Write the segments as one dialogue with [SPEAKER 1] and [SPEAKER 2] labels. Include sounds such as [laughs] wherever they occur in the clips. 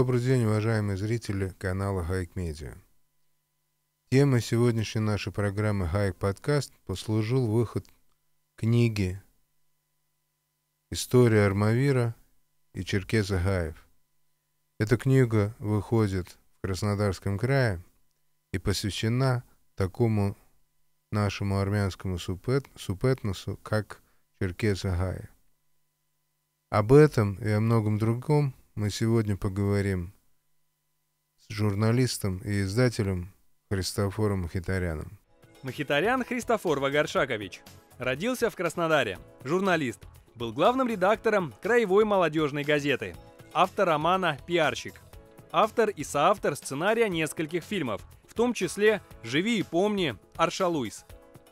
[SPEAKER 1] Добрый день, уважаемые зрители канала Хайк Медиа. Темой сегодняшней нашей программы Хайк Подкаст послужил выход книги «История Армавира и Черкеза Гаев». Эта книга выходит в Краснодарском крае и посвящена такому нашему армянскому супет, супетносу, как Черкеза Гаев. Об этом и о многом другом мы сегодня поговорим с журналистом и издателем Христофором Махитаряном.
[SPEAKER 2] Махитарян Христофор Вагаршакович. Родился в Краснодаре. Журналист. Был главным редактором Краевой молодежной газеты. Автор романа «Пиарщик». Автор и соавтор сценария нескольких фильмов, в том числе «Живи и помни», «Аршалуйс».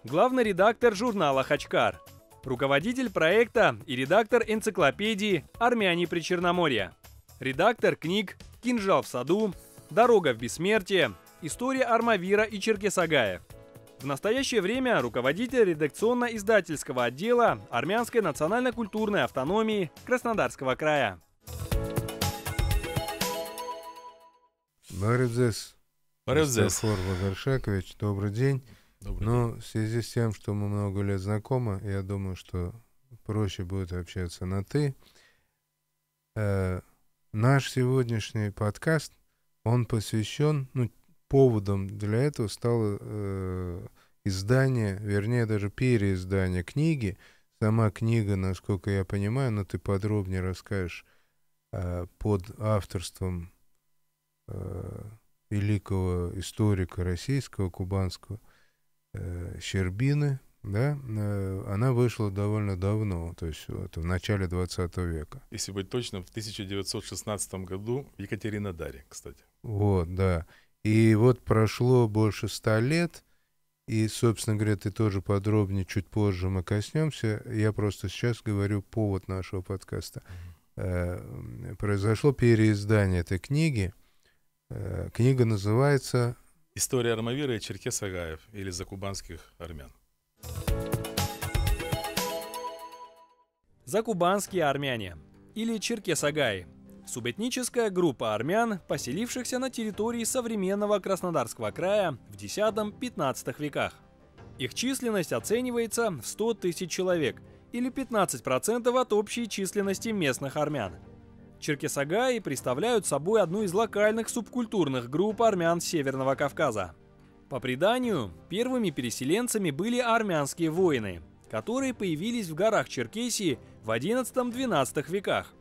[SPEAKER 2] Главный редактор журнала «Хачкар». Руководитель проекта и редактор энциклопедии «Армяне при Черноморье» редактор книг «Кинжал в саду», «Дорога в бессмертие», «История Армавира и Черкесагая». В настоящее время руководитель редакционно-издательского отдела Армянской национально-культурной автономии Краснодарского края.
[SPEAKER 1] Барюдзес. Барюдзес. Вагаршакович, добрый день. Добрый Но ну, день. в связи с тем, что мы много лет знакомы, я думаю, что проще будет общаться на «ты». Э, Наш сегодняшний подкаст, он посвящен, ну, поводом для этого стало э, издание, вернее, даже переиздание книги. Сама книга, насколько я понимаю, но ты подробнее расскажешь, э, под авторством э, великого историка российского, кубанского э, Щербины – да, э, она вышла довольно давно, то есть вот, в начале 20 века.
[SPEAKER 3] Если быть точным, в 1916 году в Екатеринодаре, кстати.
[SPEAKER 1] Вот, да. И вот прошло больше ста лет, и, собственно говоря, ты тоже подробнее чуть позже мы коснемся. Я просто сейчас говорю повод нашего подкаста. Э, произошло переиздание этой книги. Э, книга называется
[SPEAKER 3] «История Армавира и Черкес Агаев» или «За
[SPEAKER 2] кубанских армян». Закубанские армяне или черкесагаи – субэтническая группа армян, поселившихся на территории современного Краснодарского края в X-XV веках. Их численность оценивается в 100 тысяч человек или 15% от общей численности местных армян. Черкесагаи представляют собой одну из локальных субкультурных групп армян Северного Кавказа – по преданию, первыми переселенцами были армянские воины, которые появились в горах Черкесии в XI-XII веках.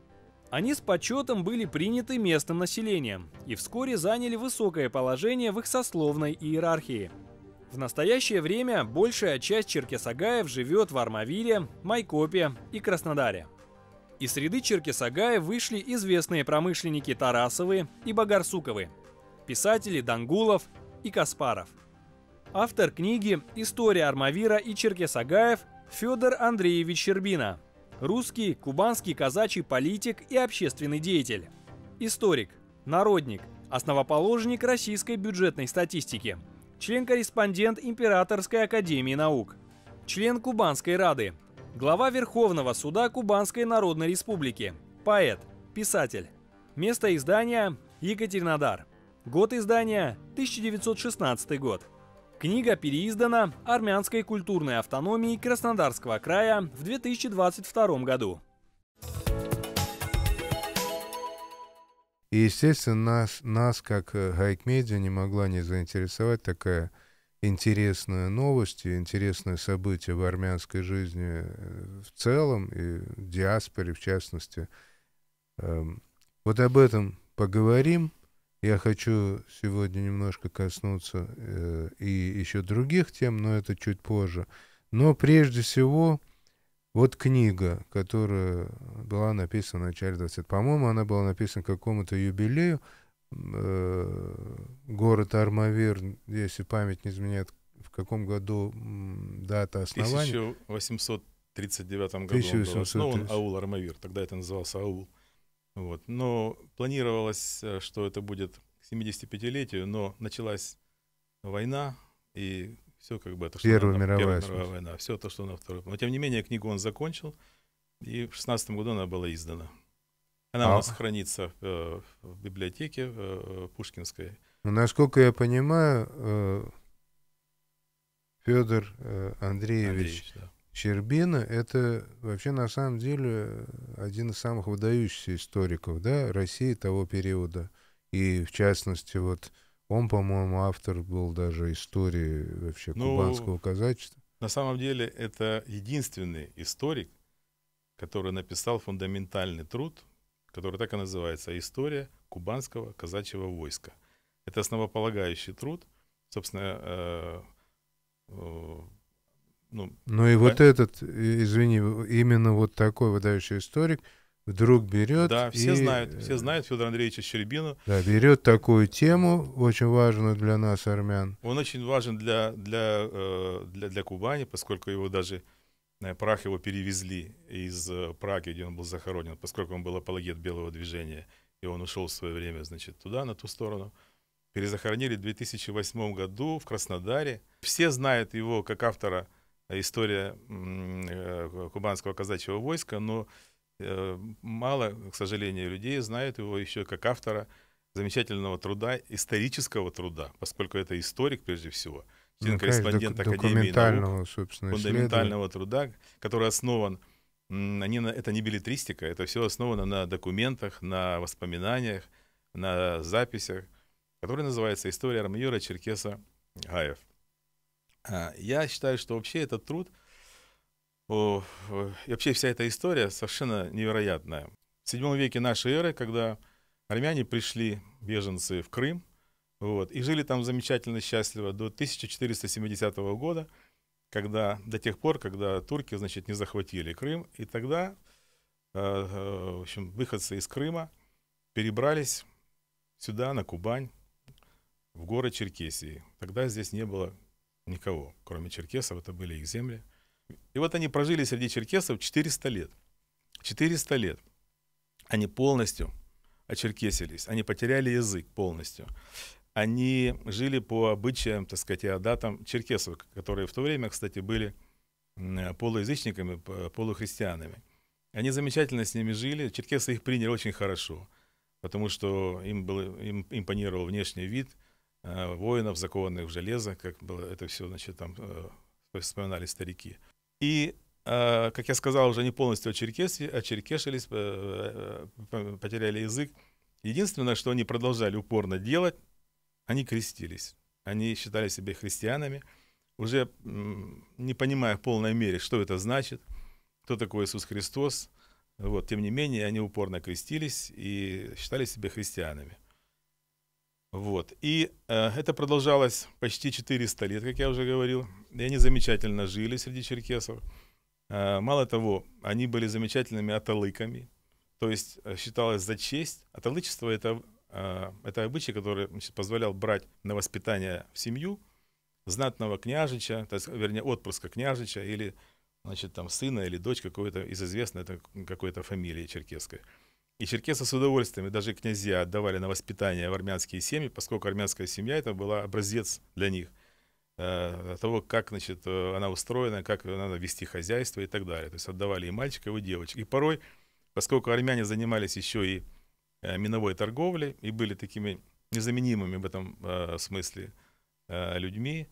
[SPEAKER 2] Они с почетом были приняты местным населением и вскоре заняли высокое положение в их сословной иерархии. В настоящее время большая часть черкесагаев живет в Армавире, Майкопе и Краснодаре. Из среды черкесагаев вышли известные промышленники Тарасовы и Багарсуковы, писатели Дангулов, и Каспаров. Автор книги «История Армавира и Черкесагаев» Федор Андреевич Щербина. Русский, кубанский казачий политик и общественный деятель. Историк, народник, основоположник российской бюджетной статистики. Член-корреспондент Императорской академии наук. Член Кубанской рады. Глава Верховного суда Кубанской Народной Республики. Поэт, писатель. Место издания – Екатеринодар. Год издания – 1916 год. Книга переиздана армянской культурной автономией Краснодарского края в 2022 году.
[SPEAKER 1] И, естественно, нас, нас как э, гайк-медиа не могла не заинтересовать такая интересная новость и интересное событие в армянской жизни э, в целом и в диаспоре в частности. Эм, вот об этом поговорим – я хочу сегодня немножко коснуться э, и еще других тем, но это чуть позже. Но прежде всего, вот книга, которая была написана в начале 20 По-моему, она была написана какому-то юбилею. Э, город Армавир, если память не изменяет, в каком году дата основания?
[SPEAKER 3] В 1839 году 1830. он был основан, аул Армавир. Тогда это назывался аул. Вот. Но планировалось, э, что это будет к 75-летию, но началась война, и все как бы это... Первая она, мировая, Первая мировая война, все то, что на второй. Но тем не менее, книгу он закончил, и в 16 году она была издана. Она а. у нас хранится э, в библиотеке э, э, Пушкинской.
[SPEAKER 1] Ну, насколько я понимаю, э, Федор э, Андреевич, Андреевич да. Щербина — это вообще на самом деле один из самых выдающихся историков да, России того периода. И в частности, вот он, по-моему, автор был даже истории вообще ну, кубанского казачества.
[SPEAKER 3] На самом деле это единственный историк, который написал фундаментальный труд, который так и называется «История кубанского казачьего войска». Это основополагающий труд, собственно, э, э, ну, ну и да? вот
[SPEAKER 1] этот, извини, именно вот такой выдающий историк вдруг берет... Да, все и,
[SPEAKER 3] знают, все э, знают Федора Андреевича Щербина. Да,
[SPEAKER 1] берет такую тему, очень важную для нас, армян.
[SPEAKER 3] Он очень важен для, для, э, для, для Кубани, поскольку его даже э, прах его перевезли из Праги, где он был захоронен, поскольку он был апологет белого движения, и он ушел в свое время, значит, туда, на ту сторону перезахоронили в 2008 году в Краснодаре. Все знают его как автора история э, кубанского казачьего войска, но э, мало, к сожалению, людей знают его еще как автора замечательного труда, исторического труда, поскольку это историк прежде всего, член-корреспондент ну, Академии наук, фундаментального труда, который основан они это не билетристика, это все основано на документах, на воспоминаниях, на записях, который называется «История Рамьера Черкеса Гаев». А, я считаю, что вообще этот труд о, и вообще вся эта история совершенно невероятная. В VII веке нашей эры, когда армяне пришли, беженцы, в Крым, вот, и жили там замечательно счастливо до 1470 года, когда, до тех пор, когда турки, значит, не захватили Крым, и тогда, э, в общем, выходцы из Крыма перебрались сюда, на Кубань, в горы Черкесии. Тогда здесь не было никого, кроме черкесов, это были их земли. И вот они прожили среди черкесов 400 лет. 400 лет. Они полностью очеркесились, они потеряли язык полностью. Они жили по обычаям, так сказать, и адатам черкесов, которые в то время, кстати, были полуязычниками, полухристианами. Они замечательно с ними жили, черкесы их приняли очень хорошо, потому что им, был, им импонировал внешний вид – Э, воинов, закованных в железо, как было это все, значит, там э, вспоминали старики. И, э, как я сказал, уже не полностью очеркеш, очеркешились, потеряли язык. Единственное, что они продолжали упорно делать, они крестились. Они считали себя христианами, уже не понимая в полной мере, что это значит, кто такой Иисус Христос. Вот, тем не менее, они упорно крестились и считали себя христианами. Вот. И э, это продолжалось почти 400 лет, как я уже говорил. И они замечательно жили среди черкесов. Э, мало того, они были замечательными аталыками. То есть э, считалось за честь. Аталычество — это, э, это обычай, который значит, позволял брать на воспитание в семью знатного княжича, то есть, вернее, отпрыска княжича или значит, там, сына или дочь какой-то из известной какой-то фамилии черкесской. И черкесы с удовольствием, и даже князья отдавали на воспитание в армянские семьи, поскольку армянская семья это была образец для них э, того, как значит, э, она устроена, как надо вести хозяйство и так далее. То есть отдавали и мальчиков, и девочек. И порой, поскольку армяне занимались еще и э, миновой торговлей и были такими незаменимыми в этом смысле людьми,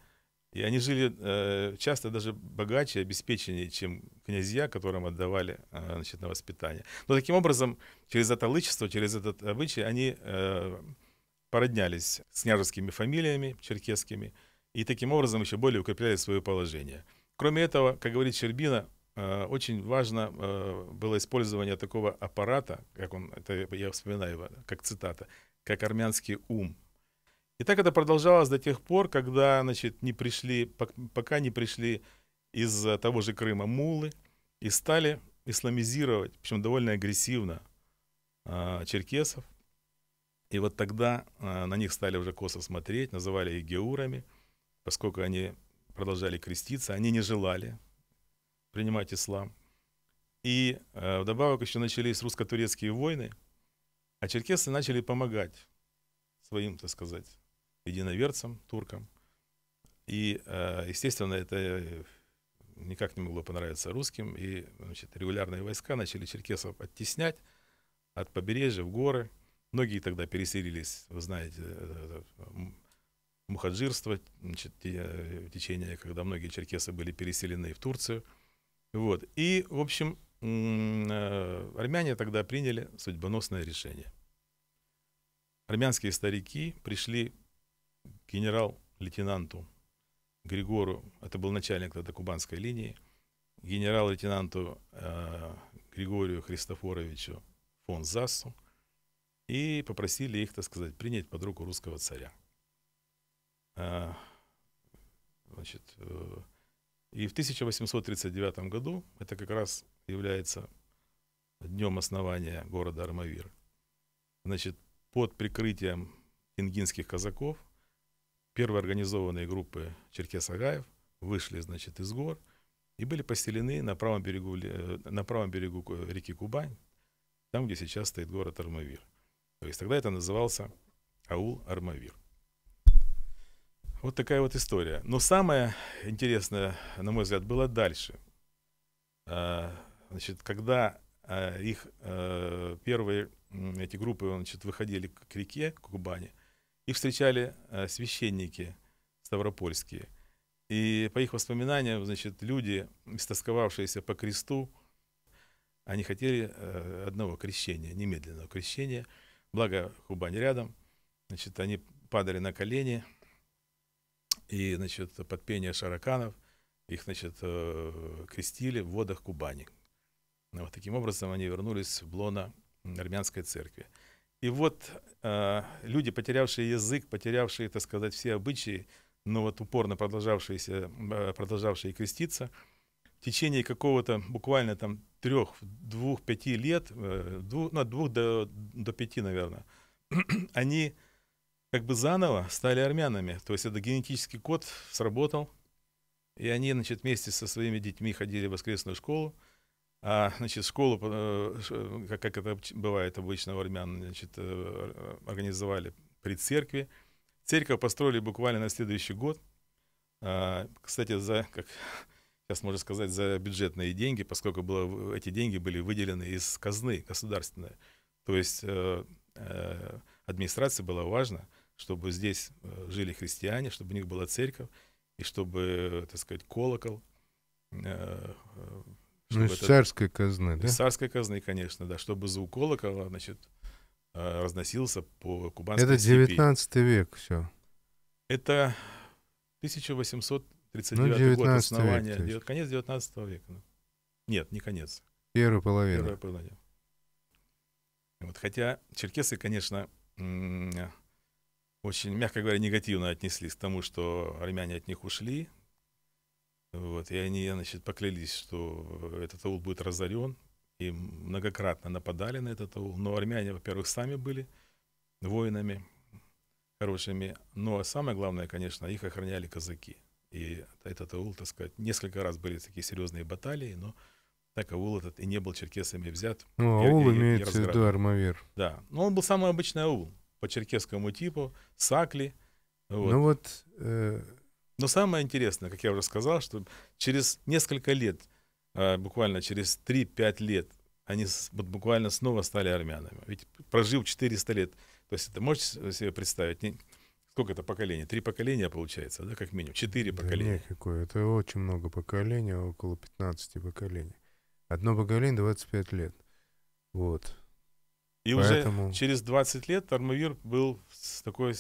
[SPEAKER 3] и они жили э, часто даже богаче, обеспеченнее, чем князья, которым отдавали э, значит, на воспитание. Но таким образом, через это лычество, через этот обычай, они э, породнялись с княжескими фамилиями черкесскими и таким образом еще более укрепляли свое положение. Кроме этого, как говорит Чербина, э, очень важно э, было использование такого аппарата, как он, это я вспоминаю, его как цитата, как армянский ум – и так это продолжалось до тех пор, когда, значит, не пришли, пока не пришли из э, того же Крыма мулы и стали исламизировать, причем довольно агрессивно, а, черкесов. И вот тогда а, на них стали уже косо смотреть, называли их геурами, поскольку они продолжали креститься, они не желали принимать ислам. И э, вдобавок еще начались русско-турецкие войны, а черкесы начали помогать своим, так сказать, единоверцам, туркам. И, э, естественно, это э, никак не могло понравиться русским, и значит, регулярные войска начали черкесов оттеснять от побережья в горы. Многие тогда переселились, вы знаете, э, мухаджирство, значит, течение, когда многие черкесы были переселены в Турцию. Вот. И, в общем, армяне тогда приняли судьбоносное решение. Армянские старики пришли генерал-лейтенанту Григору, это был начальник тогда кубанской линии, генерал-лейтенанту э, Григорию Христофоровичу фон Засу и попросили их, так сказать, принять под руку русского царя. Э, значит, э, и в 1839 году, это как раз является днем основания города Армавир, значит, под прикрытием ингинских казаков – Первые организованные группы черкес-агаев вышли, значит, из гор и были поселены на правом берегу, э, на правом берегу реки Кубань, там, где сейчас стоит город Армавир. То есть тогда это назывался аул Армавир. Вот такая вот история. Но самое интересное, на мой взгляд, было дальше. А, значит, когда а, их э, первые эти группы значит, выходили к реке, к Кубани, их встречали э, священники ставропольские. И по их воспоминаниям, значит, люди, истосковавшиеся по кресту, они хотели э, одного крещения, немедленного крещения. Благо Кубань рядом. Значит, они падали на колени. И, значит, под пение шараканов их, значит, э, крестили в водах Кубани. Вот таким образом они вернулись в лоно армянской церкви. И вот Э, люди, потерявшие язык, потерявшие, так сказать, все обычаи, но вот упорно продолжавшиеся, э, продолжавшие креститься, в течение какого-то буквально там трех, двух, пяти лет, э, двух, ну, от двух до, до пяти, наверное, [clears throat] они как бы заново стали армянами. То есть это генетический код сработал, и они, значит, вместе со своими детьми ходили в воскресную школу, а, значит, школу, э, как, как это бывает обычно у армян, значит, э, организовали при церкви. Церковь построили буквально на следующий год. А, кстати, за, как сейчас можно сказать, за бюджетные деньги, поскольку было, эти деньги были выделены из казны государственной. То есть э, э, администрации было важно, чтобы здесь э, жили христиане, чтобы у них была церковь, и чтобы, так сказать, колокол э, ну, из это... царской казны, да? Из царской казны, конечно, да, чтобы за колокола, значит, а, разносился по кубанской Это 19
[SPEAKER 1] степи. век все.
[SPEAKER 3] Это 1839 ну, 19 год основания, конец 19 века. Ну. Нет, не конец. Первая половина. Первая половина. Вот, хотя черкесы, конечно, очень, мягко говоря, негативно отнеслись к тому, что армяне от них ушли, вот, и они, значит, поклялись, что этот аул будет разорен, и многократно нападали на этот аул. Но армяне, во-первых, сами были воинами хорошими, но ну, а самое главное, конечно, их охраняли казаки. И этот аул, так сказать, несколько раз были такие серьезные баталии, но так аул этот и не был черкесами взят. Ну, аул имеется в виду армавир. Да, но он был самый обычный аул по черкесскому типу, сакли. Вот. Ну вот... Э но самое интересное, как я уже сказал, что через несколько лет, а, буквально через 3-5 лет, они буквально снова стали армянами. Ведь прожил 400 лет. То есть это можете себе представить? сколько это поколений? Три поколения получается, да, как минимум? Четыре да поколения. Нет,
[SPEAKER 1] какое. Это очень много поколений, около 15 поколений. Одно поколение 25 лет. Вот. И Поэтому... уже
[SPEAKER 3] через 20 лет Армавир был с такой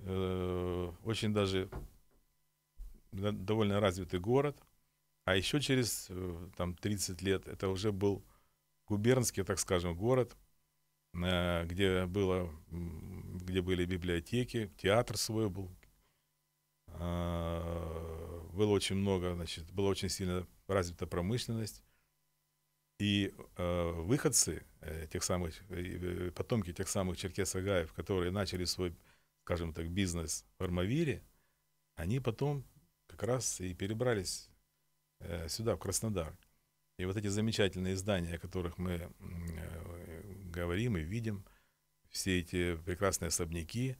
[SPEAKER 3] Э, очень даже довольно развитый город. А еще через э, там 30 лет это уже был губернский, так скажем, город, э, где, было, где были библиотеки, театр свой был. было очень много, значит, была очень сильно развита промышленность. И выходцы тех самых, потомки тех самых черкесогаев, которые начали свой скажем так, бизнес в Армавире, они потом как раз и перебрались э, сюда, в Краснодар. И вот эти замечательные здания, о которых мы э, говорим и видим, все эти прекрасные особняки.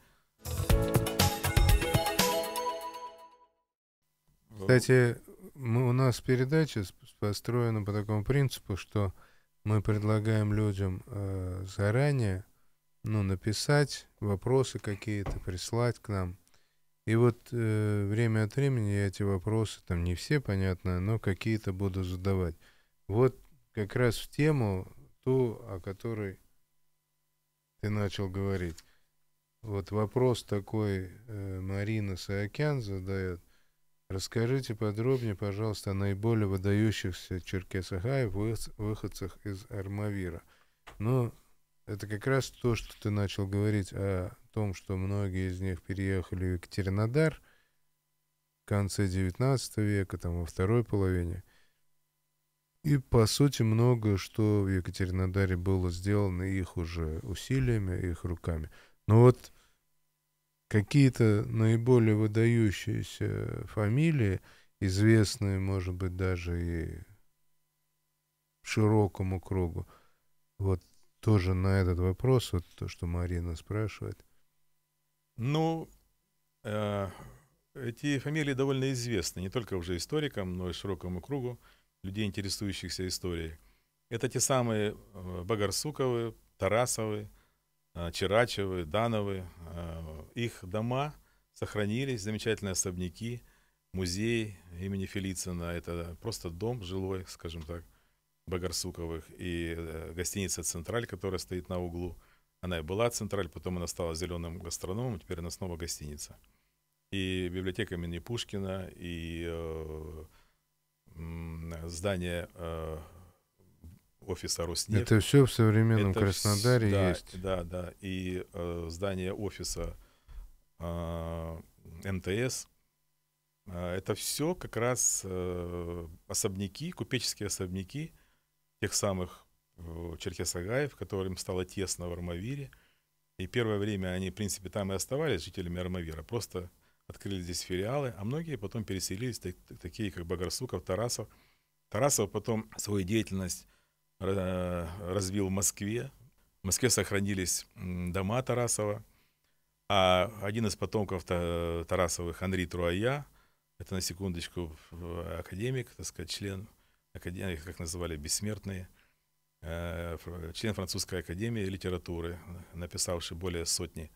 [SPEAKER 4] Кстати,
[SPEAKER 1] мы, у нас передача построена по такому принципу, что мы предлагаем людям э, заранее ну, написать, вопросы какие-то прислать к нам. И вот э, время от времени я эти вопросы, там не все, понятно, но какие-то буду задавать. Вот как раз в тему ту, о которой ты начал говорить. Вот вопрос такой э, Марина Саакян задает. Расскажите подробнее, пожалуйста, о наиболее выдающихся черкесах а, и выходцах из Армавира. Ну, это как раз то, что ты начал говорить о том, что многие из них переехали в Екатеринодар в конце XIX века, там во второй половине. И, по сути, много, что в Екатеринодаре было сделано их уже усилиями, их руками. Но вот какие-то наиболее выдающиеся фамилии, известные, может быть, даже и широкому кругу, вот тоже на этот вопрос, вот то, что Марина спрашивает.
[SPEAKER 3] Ну, э, эти фамилии довольно известны не только уже историкам, но и широкому кругу людей, интересующихся историей. Это те самые э, Багарсуковы, Тарасовы, э, Черачевы, Дановы. Э, их дома сохранились, замечательные особняки, музей имени Фелицина. Это просто дом жилой, скажем так, Багарсуковых и э, гостиница «Централь», которая стоит на углу. Она и была «Централь», потом она стала «Зеленым гастрономом», теперь она снова гостиница. И библиотека имени Пушкина, и э, здание э, офиса «Роснефть». Это все в современном Это Краснодаре да, есть. Да, да. И э, здание офиса э, МТС. Э, это все как раз э, особняки, купеческие особняки – тех самых э, черкесогаев, которым стало тесно в Армавире. И первое время они, в принципе, там и оставались жителями Армавира, просто открыли здесь филиалы, а многие потом переселились, такие как Багарсуков, Тарасов. Тарасов потом свою деятельность э, развил в Москве. В Москве сохранились дома Тарасова, а один из потомков э, Тарасовых, Андрей Труая, это на секундочку академик, так сказать, член академии, как называли, бессмертные, э, член французской академии литературы, написавший более сотни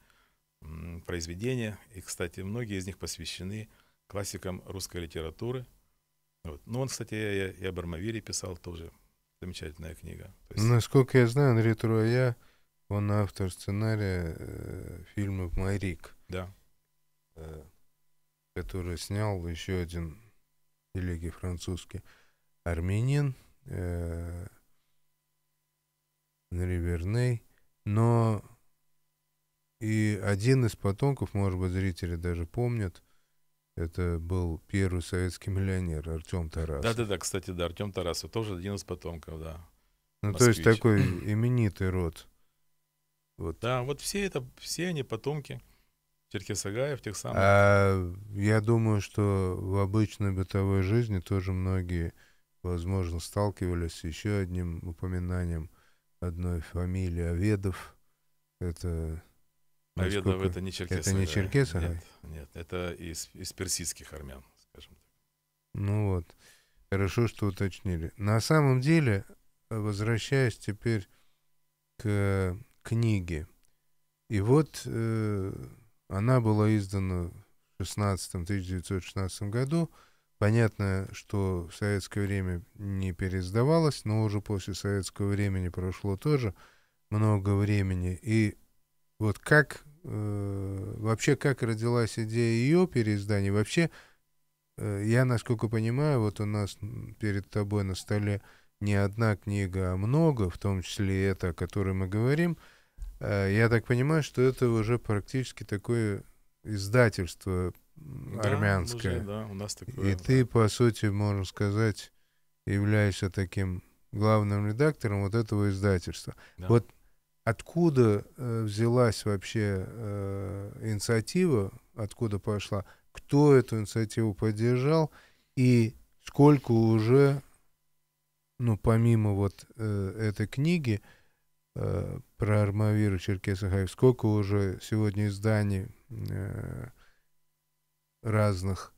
[SPEAKER 3] произведений И, кстати, многие из них посвящены классикам русской литературы. Вот. Ну, он, кстати, и, и об Армавире писал тоже. Замечательная книга.
[SPEAKER 1] есть... Насколько я знаю, Андрей Труая, он автор сценария э, фильма «Майрик». Да. Э, который снял еще один религий французский армянин, э, Риверней, но и один из потомков, может быть, зрители даже помнят, это был первый советский миллионер Артем Тарасов.
[SPEAKER 3] Да-да-да, кстати, да, Артем Тарасов тоже один из потомков, да. Ну,
[SPEAKER 1] Москвич. то есть такой именитый род.
[SPEAKER 3] Вот. Да, вот все это, все они потомки Черкесагаев, тех самых. А
[SPEAKER 1] я думаю, что в обычной бытовой жизни тоже многие возможно, сталкивались с еще одним упоминанием одной фамилии Аведов Это... Аведов насколько... это не Черкесов. Это не да. Нет,
[SPEAKER 3] нет, это из, из персидских армян, скажем так.
[SPEAKER 1] Ну вот, хорошо, что уточнили. На самом деле,
[SPEAKER 3] возвращаясь
[SPEAKER 1] теперь к книге, и вот э, она была издана в 16, 1916 году, Понятно, что в советское время не пересдавалось, но уже после советского времени прошло тоже много времени. И вот как э, вообще как родилась идея ее переиздания? Вообще, э, я, насколько понимаю, вот у нас перед тобой на столе не одна книга, а много, в том числе и эта, о которой мы говорим. Э, я так понимаю, что это уже практически такое издательство армянская. Да, да, у нас такое, и да. ты, по сути, можно сказать, являешься таким главным редактором вот этого издательства. Да. Вот откуда э, взялась вообще э, инициатива, откуда пошла, кто эту инициативу поддержал и сколько уже, ну, помимо вот э, этой книги э, про Армавир и Черкесахаев, сколько уже сегодня изданий э, разных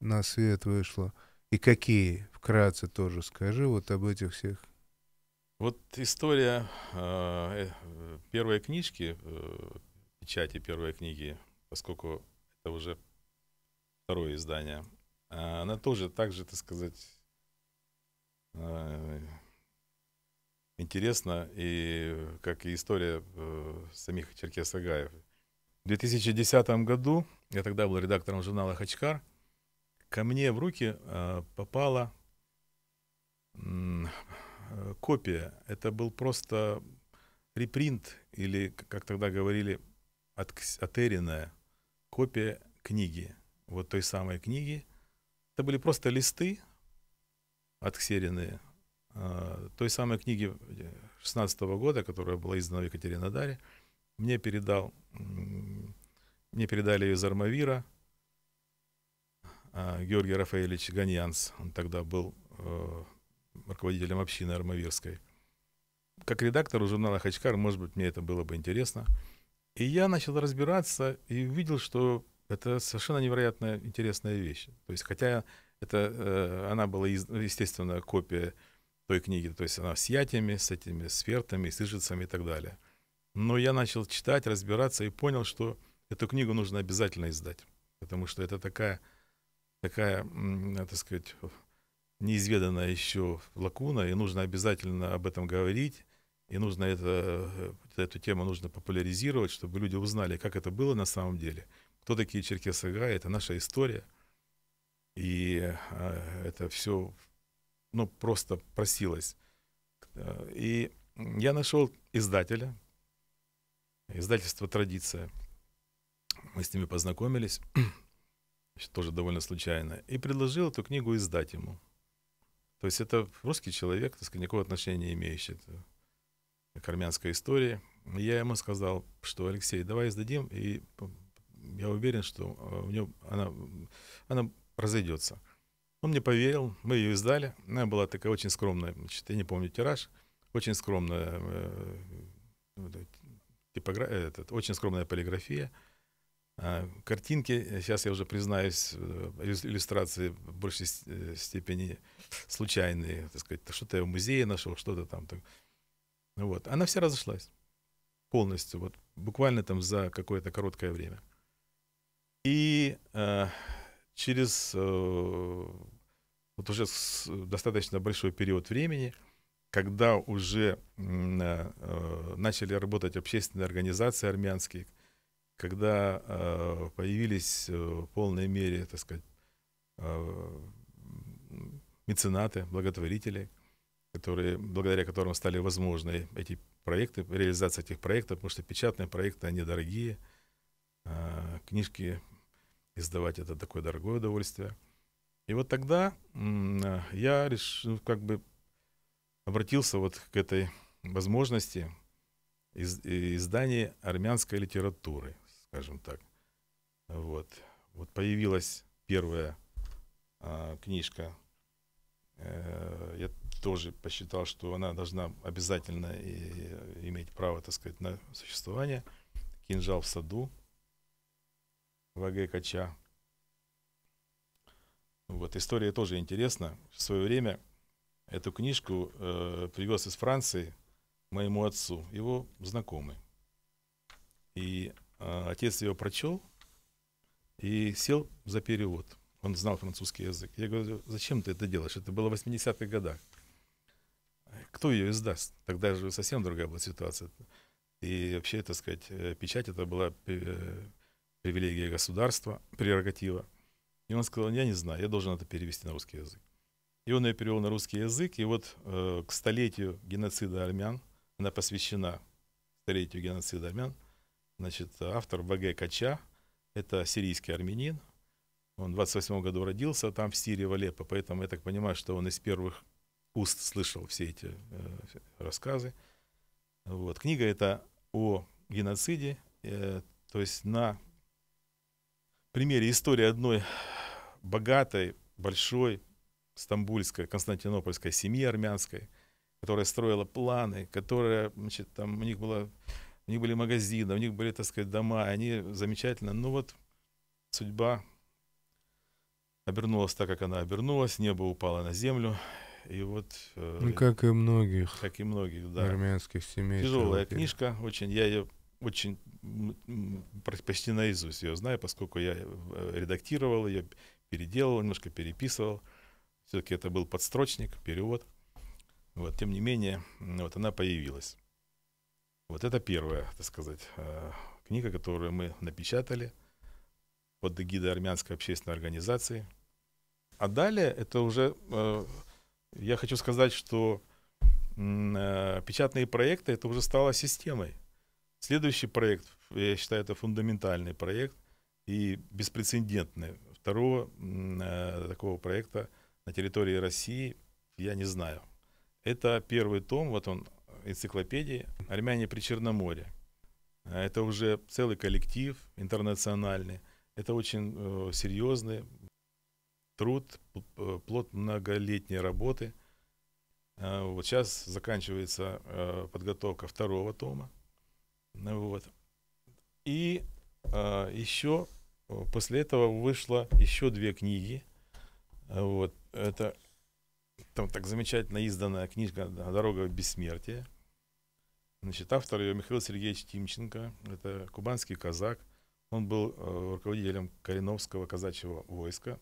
[SPEAKER 1] на свет вышло. И какие, вкратце тоже скажи вот об этих всех.
[SPEAKER 3] Вот история э, э первой книжки, э, печати первой книги, поскольку это уже второе издание, а она тоже так же, так сказать, э, интересна, и, как и история э, самих Черкесагаев. В 2010 году я тогда был редактором журнала «Хачкар», ко мне в руки э, попала э, копия. Это был просто репринт или, как тогда говорили, от, отерянная копия книги, вот той самой книги. Это были просто листы отксеренные э, той самой книги 16 -го года, которая была издана в Екатеринодаре. Мне передал мне передали из Армавира. А, Георгий Рафаэлевич Ганьянс, он тогда был э, руководителем общины Армавирской. Как редактору журнала «Хачкар», может быть, мне это было бы интересно. И я начал разбираться и увидел, что это совершенно невероятно интересная вещь. То есть, хотя это, э, она была, естественно, копия той книги, то есть она с ятями, с этими сфертами, с ижицами и так далее. Но я начал читать, разбираться и понял, что Эту книгу нужно обязательно издать, потому что это такая, такая, э, так сказать, неизведанная еще лакуна, и нужно обязательно об этом говорить, и нужно это, э, эту тему нужно популяризировать, чтобы люди узнали, как это было на самом деле, кто такие Черкесага, это наша история, и э, это все, ну, просто просилось. И я нашел издателя, издательство «Традиция», мы с ними познакомились, [clears throat] тоже довольно случайно, и предложил эту книгу издать ему. То есть это русский человек, так сказать, никакого отношения не имеющий к армянской истории. Я ему сказал, что Алексей, давай издадим, и я уверен, что у э, него она, она разойдется. Он мне поверил, мы ее издали. Она была такая очень скромная, значит, я не помню тираж, очень скромная э, типогра... этот, очень скромная полиграфия. А, картинки, э, сейчас я уже признаюсь, э, иллюстрации в большей э, степени случайные, так сказать, что-то я в музее нашел, что-то там. Ну вот. Она вся разошлась полностью, вот буквально там за какое-то короткое время. И э, через э, вот уже достаточно большой период времени, когда уже э, начали работать общественные организации армянские, когда э, появились э, в полной мере, так сказать, э, меценаты, благотворители, которые, благодаря которым стали возможны эти проекты, реализация этих проектов, потому что печатные проекты, они дорогие, э, книжки издавать это такое дорогое удовольствие. И вот тогда э, я решил, ну, как бы обратился вот к этой возможности из, издания армянской литературы скажем так. Вот, вот появилась первая э, книжка. Э, я тоже посчитал, что она должна обязательно и, э, и иметь право, так сказать, на существование. «Кинжал в саду» В.Г. Кача. Вот, история тоже интересна. В свое время эту книжку э, привез из Франции моему отцу, его знакомый. И а, отец ее прочел и сел за перевод. Он знал французский язык. Я говорю, зачем ты это делаешь? Это было в 80-х годах. Кто ее издаст? Тогда же совсем другая была ситуация. И вообще, так сказать, э, печать это была э, привилегия государства, прерогатива. И он сказал, я не знаю, я должен это перевести на русский язык. И он ее перевел на русский язык. И вот э, к столетию геноцида армян, она посвящена столетию геноцида армян – Значит, автор БГ Кача, это сирийский армянин. Он в 28 году родился там, в Сирии, в Алеппо, поэтому я так понимаю, что он из первых уст слышал все эти э, рассказы. Вот. Книга это о геноциде, э, то есть на примере истории одной богатой, большой стамбульской, константинопольской семьи армянской, которая строила планы, которая, значит, там у них было у них были магазины, у них были, так сказать, дома, они замечательно. Ну вот судьба обернулась так, как она обернулась, небо упало на землю, и вот... Э, ну, как и многих. Как и многих, да. Армянских семей. Тяжелая книжка, очень, я ее очень, почти наизусть ее знаю, поскольку я э, редактировал ее, переделывал, немножко переписывал. Все-таки это был подстрочник, перевод. Вот, тем не менее, вот она появилась. Вот это первая, так сказать, э, книга, которую мы напечатали под эгидой армянской общественной организации. А далее это уже, э, я хочу сказать, что э, печатные проекты, это уже стало системой. Следующий проект, я считаю, это фундаментальный проект и беспрецедентный. Второго такого проекта на территории России я не знаю. Это первый том, вот он, энциклопедии «Армяне при Черноморе». Э, это уже целый коллектив интернациональный. Это очень э, серьезный труд, э, плод многолетней работы. Вот сейчас заканчивается подготовка второго тома. Ну вот. И еще после этого вышло еще две книги. Вот. Это там так замечательно изданная книжка «Дорога бессмертия». Значит, автор ее Михаил Сергеевич Тимченко. Это кубанский казак. Он был э, руководителем Кореновского казачьего войска.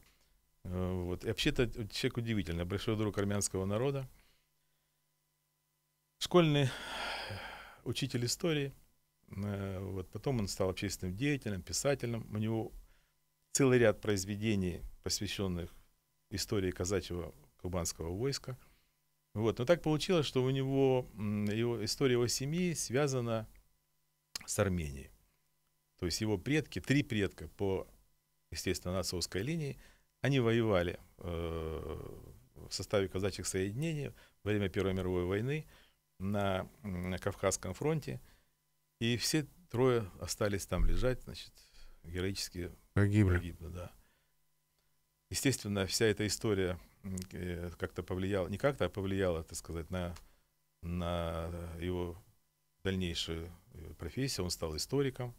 [SPEAKER 3] Э, вот. И вообще-то человек удивительный. Большой друг армянского народа. Школьный учитель истории. Э, вот. Потом он стал общественным деятелем, писателем. У него целый ряд произведений, посвященных истории казачьего кубанского войска. Вот. Но так получилось, что у него его, история его семьи связана с Арменией. То есть его предки, три предка по, естественно, нацистской линии, они воевали э, в составе казачьих соединений во время Первой мировой войны на, на Кавказском фронте. И все трое остались там лежать, значит, героически погибли. погибли да. Естественно, вся эта история Э, как-то повлияло, не как-то, а повлияло, так сказать, на, на его дальнейшую э, профессию. Он стал историком.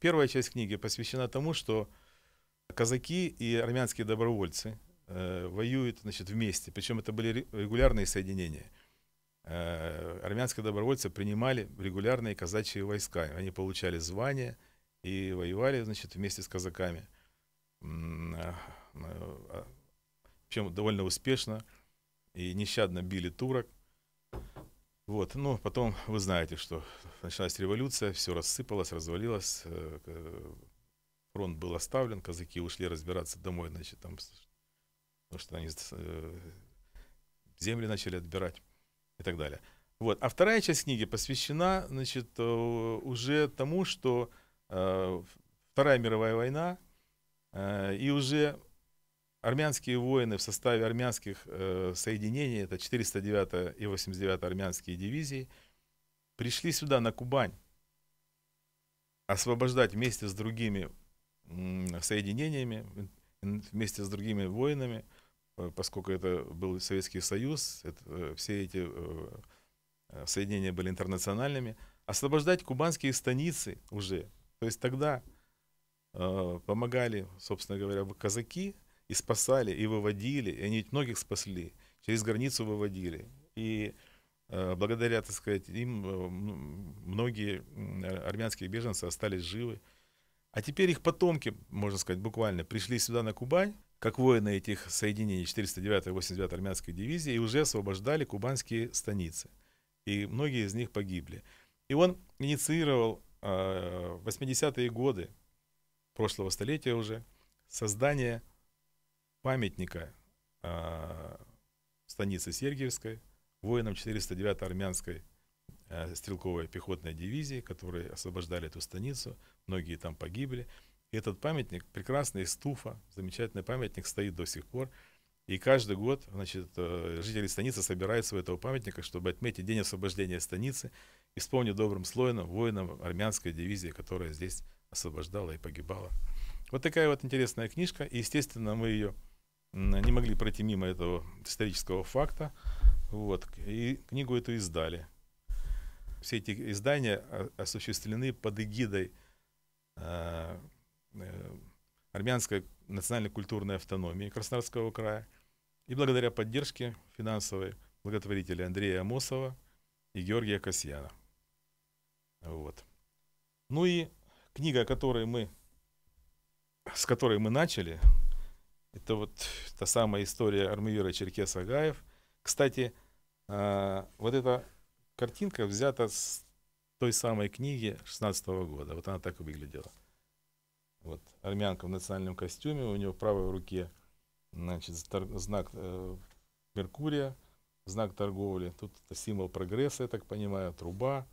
[SPEAKER 3] Первая часть книги посвящена тому, что казаки и армянские добровольцы э, воюют значит, вместе. Причем это были регулярные соединения. Э, армянские добровольцы принимали регулярные казачьи войска. Они получали звания и воевали значит, вместе с казаками причем э, э, довольно успешно, и нещадно били турок. Вот, но ну, потом вы знаете, что началась революция, все рассыпалось, развалилось, э, фронт был оставлен, казаки ушли разбираться домой, значит, там, потому что они земли начали отбирать и так далее. Вот. А вторая часть книги посвящена, значит, уже тому, что Вторая мировая война, Э, и уже армянские воины в составе армянских э, соединений, это 409 и 89 армянские дивизии, пришли сюда, на Кубань, освобождать вместе с другими соединениями, вместе с другими воинами, э, поскольку это был Советский Союз, это, все эти соединения были интернациональными, освобождать кубанские станицы уже. То есть тогда Э, помогали, собственно говоря, казаки и спасали, и выводили, и они многих спасли, через границу выводили. И э, благодаря, так сказать, им э, многие армянские беженцы остались живы. А теперь их потомки, можно сказать, буквально пришли сюда на Кубань, как воины этих соединений 409-89 армянской дивизии, и уже освобождали кубанские станицы. И многие из них погибли. И он инициировал 80-е годы прошлого столетия уже, создание памятника э, станицы Сергиевской воинам 409-й армянской э, стрелковой пехотной дивизии, которые освобождали эту станицу, многие там погибли. И этот памятник, прекрасный, стуфа, замечательный памятник, стоит до сих пор. И каждый год значит, э, жители станицы собираются у этого памятника, чтобы отметить день освобождения станицы и вспомнить добрым слоем воинам армянской дивизии, которая здесь освобождала и погибала. Вот такая вот интересная книжка. И, естественно, мы ее не могли пройти мимо этого исторического факта. Вот. И книгу эту издали. Все эти издания а, осуществлены под эгидой а, э, армянской национально-культурной автономии Краснодарского края. И благодаря поддержке финансовой благотворителя Андрея Амосова и Георгия Касьяна. Вот. Ну и Книга, которой мы, с которой мы начали, это вот та самая история Армавира Черкеса Гаев. Кстати, а, вот эта картинка взята с той самой книги 16 года. Вот она так и выглядела. Вот армянка в национальном костюме, у нее в правой руке значит, знак э, Меркурия, знак торговли. Тут это символ прогресса, я так понимаю, труба,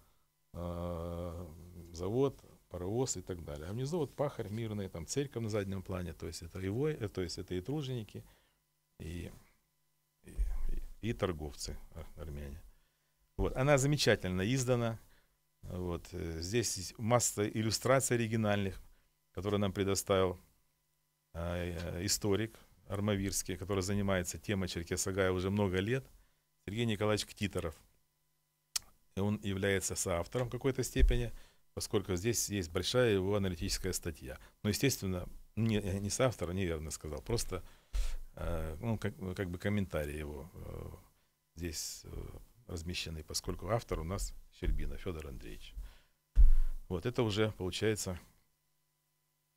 [SPEAKER 3] а, завод, паровоз и так далее. А внизу вот пахарь мирный, там церковь на заднем плане, то есть это и, вой, э, то есть это и труженики, и, и, и торговцы армяне. Вот. Она замечательно издана. Вот. Э, здесь масса иллюстраций оригинальных, которые нам предоставил э, э историк Армавирский, который занимается темой Черкесагая уже много лет, Сергей Николаевич Ктиторов. И он является соавтором в какой-то степени – поскольку здесь есть большая его аналитическая статья. Но, естественно, не, не с автора, неверно сказал, просто э, ну, как, ну, как бы комментарии его э, здесь э, размещены, поскольку автор у нас Щербина Федор Андреевич. Вот это уже получается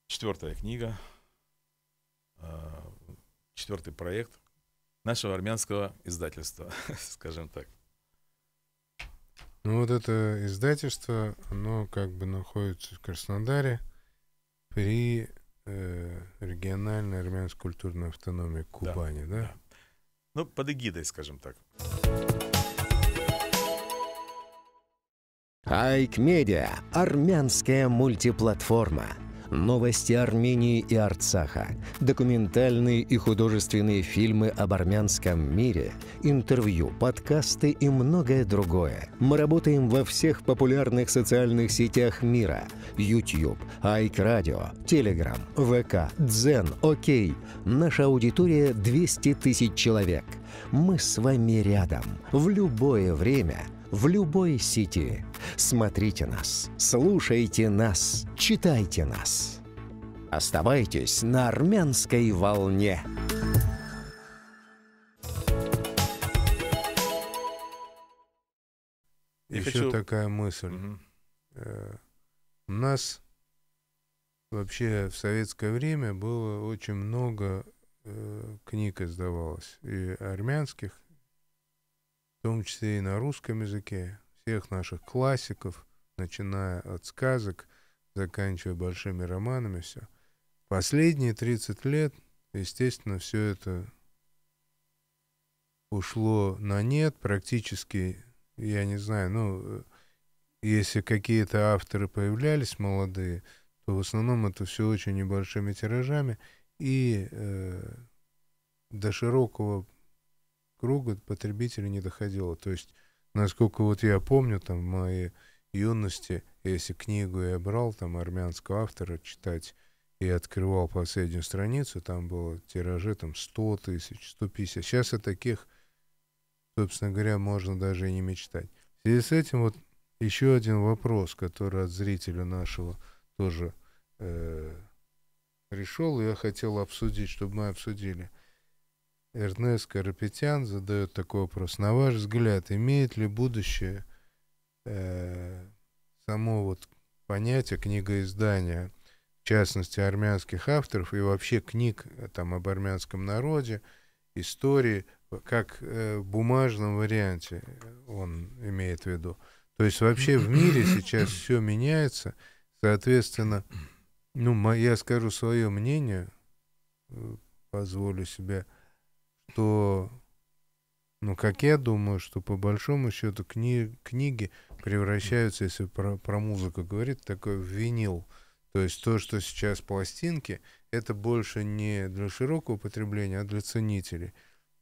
[SPEAKER 3] четвертая книга, э, четвертый проект нашего армянского издательства, [laughs] скажем так.
[SPEAKER 1] Ну вот это издательство, оно как бы находится в Краснодаре при э, региональной армянской культурной автономии Кубани, да? да? да.
[SPEAKER 3] Ну, под эгидой, скажем так.
[SPEAKER 1] Айк Медиа. Армянская мультиплатформа новости Армении и Арцаха, документальные и художественные фильмы об армянском мире, интервью, подкасты и многое другое. Мы работаем во всех популярных социальных сетях мира – YouTube, iCradio, Telegram, ВК, Дзен, ОК. Наша аудитория 200 тысяч человек. Мы с вами рядом, в любое время, в любой сети. Смотрите нас, слушайте нас, читайте нас. Оставайтесь на армянской волне. Еще хочу... такая мысль. Угу. у нас вообще в советское время было очень много э, книг издавалось, и армянских, в том числе и на русском языке всех наших классиков, начиная от сказок, заканчивая большими романами, все. Последние 30 лет, естественно, все это ушло на нет, практически, я не знаю, ну, э, если какие-то авторы появлялись молодые, то в основном это все очень небольшими тиражами и э, до широкого круга потребителей не доходило. То есть Насколько вот я помню, там, в моей юности, если книгу я брал, там, армянского автора читать, и открывал последнюю страницу, там было тиражи там 100 тысяч, 150. Сейчас о таких, собственно говоря, можно даже и не мечтать. В связи с этим вот еще один вопрос, который от зрителя нашего тоже э, пришел, и я хотел обсудить, чтобы мы обсудили – Эрнест Карапетян задает такой вопрос. На ваш взгляд, имеет ли будущее э, само вот понятие книгоиздания, в частности, армянских авторов и вообще книг э, там, об армянском народе, истории, как э, в бумажном варианте он имеет в виду. То есть вообще в мире сейчас [coughs] все меняется, соответственно, ну, я скажу свое мнение, э, позволю себе то, ну, как я думаю, что по большому счету кни книги превращаются, если про, про музыку говорит, такой в винил. То есть то, что сейчас пластинки, это больше не для широкого потребления, а для ценителей.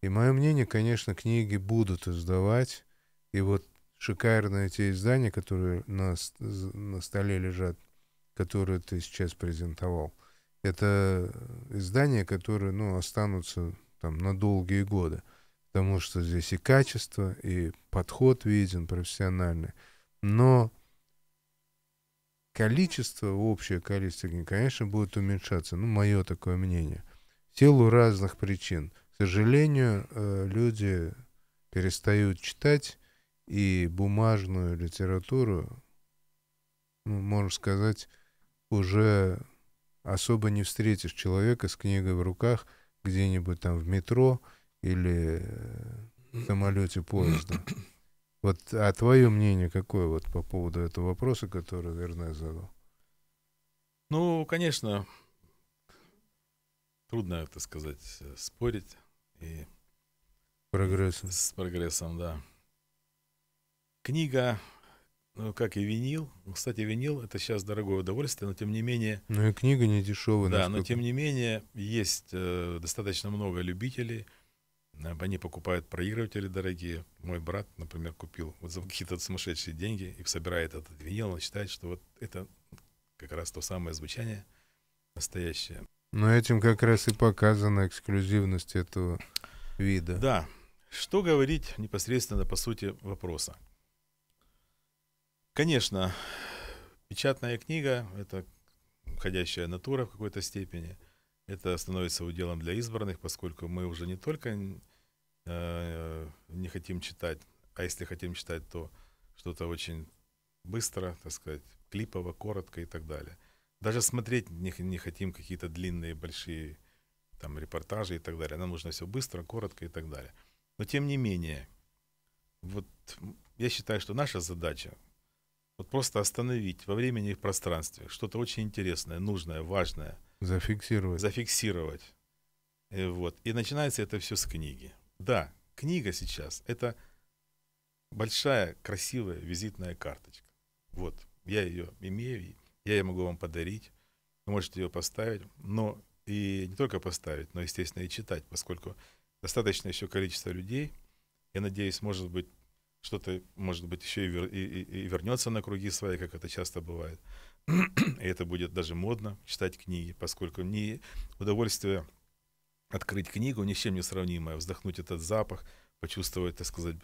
[SPEAKER 1] И мое мнение, конечно, книги будут издавать. И вот шикарные те издания, которые на, на столе лежат, которые ты сейчас презентовал, это э, издания, которые ну, останутся там, на долгие годы. Потому что здесь и качество, и подход виден профессиональный. Но количество, общее количество книг, конечно, будет уменьшаться. Ну, мое такое мнение. В силу разных причин. К сожалению, э, люди перестают читать и бумажную литературу, ну, можно сказать, уже особо не встретишь человека с книгой в руках – где-нибудь там в метро или э, в самолете поезда. [coughs] Вот, а твое мнение какое вот по поводу этого вопроса, который Эрнест задал?
[SPEAKER 3] Ну, конечно, трудно это сказать, э, спорить и
[SPEAKER 1] прогрессом. С
[SPEAKER 3] прогрессом, да. Книга ну, как и винил. Кстати, винил это сейчас дорогое удовольствие, но тем не менее.
[SPEAKER 1] Ну и книга не дешевая. Да, насколько... но тем
[SPEAKER 3] не менее есть э, достаточно много любителей. Э, они покупают проигрыватели дорогие. Мой брат, например, купил вот за какие-то сумасшедшие деньги и собирает этот винил, он считает, что вот это как раз то самое звучание настоящее. Но
[SPEAKER 1] этим как раз и показана эксклюзивность этого вида.
[SPEAKER 3] Да. Что говорить непосредственно по сути вопроса? Конечно, печатная книга – это ходящая натура в какой-то степени. Это становится уделом для избранных, поскольку мы уже не только э, не хотим читать, а если хотим читать, то что-то очень быстро, так сказать, клипово, коротко и так далее. Даже смотреть не, не хотим какие-то длинные, большие там репортажи и так далее. Нам нужно все быстро, коротко и так далее. Но тем не менее, вот я считаю, что наша задача вот просто остановить во времени и в пространстве что-то очень интересное, нужное, важное.
[SPEAKER 1] Зафиксировать.
[SPEAKER 3] Зафиксировать. И э, вот. И начинается это все с книги. Да, книга сейчас это большая, красивая визитная карточка. Вот, я ее имею, я ее могу вам подарить, вы можете ее поставить, но и не только поставить, но, естественно, и читать, поскольку достаточно еще количество людей, я надеюсь, может быть, что-то, может быть, еще и, вер, и, и, и вернется на круги свои, как это часто бывает. [clears throat] и это будет даже модно читать книги, поскольку не удовольствие открыть книгу ни с чем не сравнимое, вздохнуть этот запах, почувствовать, так сказать,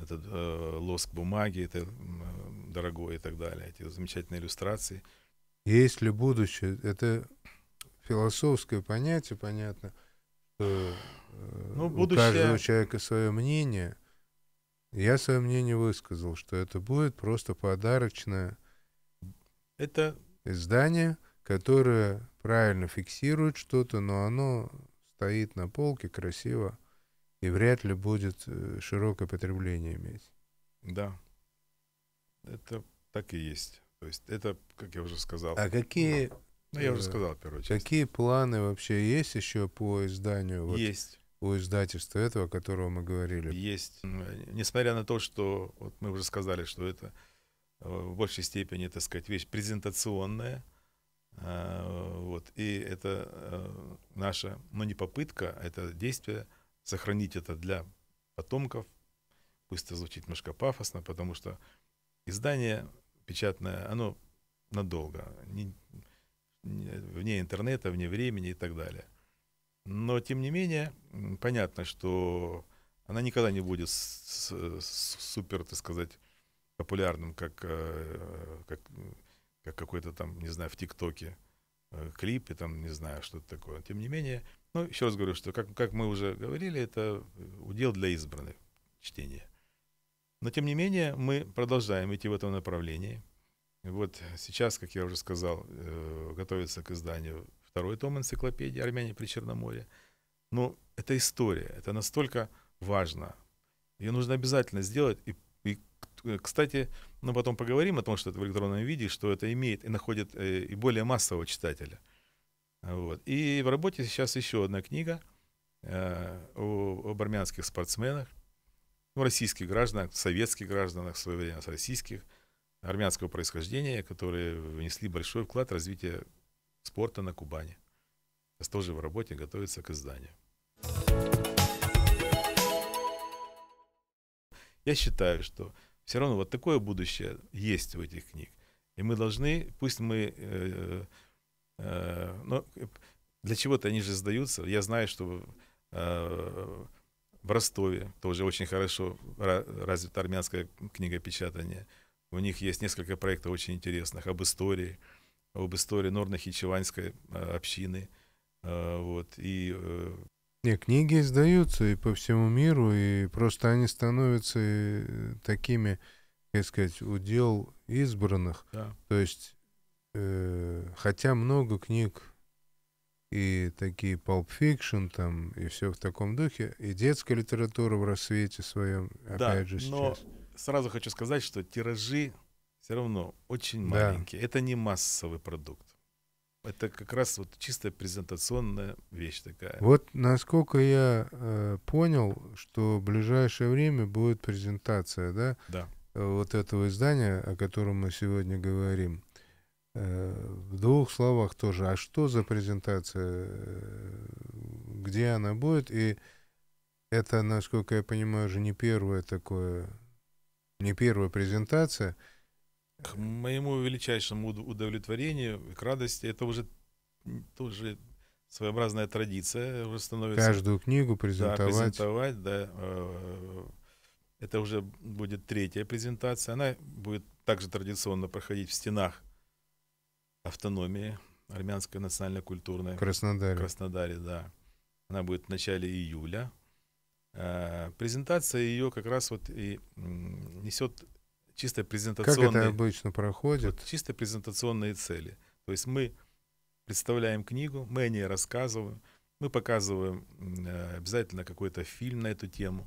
[SPEAKER 3] этот э, лоск бумаги, это э, дорогое и так далее, эти замечательные иллюстрации.
[SPEAKER 1] Есть ли будущее? Это философское понятие, понятно, что э, ну, будущее... у каждого человека свое мнение — я свое мнение высказал, что это будет просто подарочное это... издание, которое правильно фиксирует что-то, но оно стоит на полке красиво и вряд ли будет э, широкое потребление иметь.
[SPEAKER 3] Да, это так и есть. То есть это, как я уже сказал. А какие... Ну, ну я уже э, сказал, в первую очередь.
[SPEAKER 1] Какие планы вообще есть еще по изданию? Вот есть у издательства этого, о котором мы говорили?
[SPEAKER 3] Есть. Несмотря на то, что вот мы уже сказали, что это э, в большей степени, так сказать, вещь презентационная, э, вот, и это э, наша, ну не попытка, а это действие, сохранить это для потомков, пусть это звучит немножко пафосно, потому что издание печатное, оно надолго, не, не, вне интернета, вне времени и так далее. Но, тем не менее, понятно, что она никогда не будет с, с, супер, так сказать, популярным, как, э, как, как какой-то там, не знаю, в ТикТоке э, клипе, там, не знаю, что-то такое. Тем не менее, ну, еще раз говорю, что, как, как мы уже говорили, это удел для избранных чтения. Но, тем не менее, мы продолжаем идти в этом направлении. Вот сейчас, как я уже сказал, э, готовится к изданию второй том энциклопедии «Армяне при Черноморье». Но ну, это история, это настолько важно. Ее нужно обязательно сделать. И, и кстати, мы потом поговорим о том, что это в электронном виде, что это имеет и находит э, и более массового читателя. Вот. И в работе сейчас еще одна книга э, о, об армянских спортсменах, ну, российских гражданах, советских гражданах в свое время, с российских, армянского происхождения, которые внесли большой вклад в развитие спорта на Кубани. Сейчас тоже в работе готовится к изданию. Я считаю, что все равно вот такое будущее есть в этих книг. И мы должны, пусть мы... Э, э, но ну, для чего-то они же сдаются. Я знаю, что э, в Ростове тоже очень хорошо развито армянское книгопечатание. У них есть несколько проектов очень интересных об истории, об истории Норно-Хичеванской э, общины. Э, вот, и э,
[SPEAKER 1] не, книги издаются и по всему миру, и просто они становятся такими, как сказать, удел избранных. Да. То есть, э, хотя много книг и такие Pulp Fiction там, и все в таком духе, и детская литература в рассвете своем, да, опять же, сейчас. Но
[SPEAKER 3] сразу хочу сказать, что тиражи все равно очень да. Это не массовый продукт. Это как раз вот чисто презентационная вещь такая. Вот
[SPEAKER 1] насколько я э, понял, что в ближайшее время будет презентация, да? Да. Э, вот этого издания, о котором мы сегодня говорим. Э, в двух словах тоже. А что за презентация? Э, где она будет? И это, насколько я понимаю, уже не первая такое, не первая презентация.
[SPEAKER 3] К моему величайшему удовлетворению к радости это уже тоже своеобразная традиция уже становится. Каждую книгу презентовать. Да, презентовать, э, да. Это уже будет третья презентация. Она будет также традиционно проходить в стенах автономии армянской национально-культурной. Краснодаре. Краснодаре, да. Она будет в начале июля. Э, презентация ее как раз вот и несет чисто презентационные... Как это обычно проходит? Вот, чисто презентационные цели. То есть мы представляем книгу, мы о ней рассказываем, мы показываем э, обязательно какой-то фильм на эту тему,